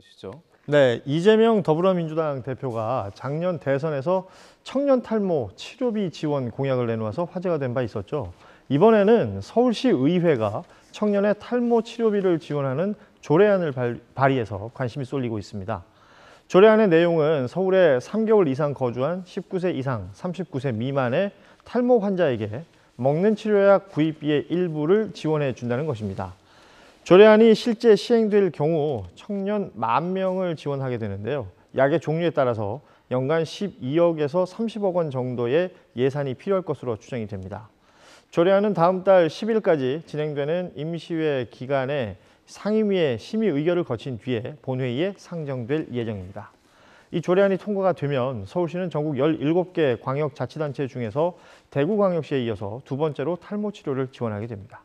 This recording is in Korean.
시죠 네, 이재명 더불어민주당 대표가 작년 대선에서 청년 탈모 치료비 지원 공약을 내놓아서 화제가 된 바 있었죠. 이번에는 서울시 의회가 청년의 탈모 치료비를 지원하는 조례안을 발의해서 관심이 쏠리고 있습니다. 조례안의 내용은 서울에 3개월 이상 거주한 19세 이상 39세 미만의 탈모 환자에게 먹는 치료약 구입비의 일부를 지원해 준다는 것입니다. 조례안이 실제 시행될 경우 청년 만 명을 지원하게 되는데요. 약의 종류에 따라서 연간 12억에서 30억 원 정도의 예산이 필요할 것으로 추정이 됩니다. 조례안은 다음 달 10일까지 진행되는 임시회 기간에 상임위의 심의 의결을 거친 뒤에 본회의에 상정될 예정입니다. 이 조례안이 통과가 되면 서울시는 전국 17개 광역자치단체 중에서 대구광역시에 이어서 두 번째로 탈모 치료를 지원하게 됩니다.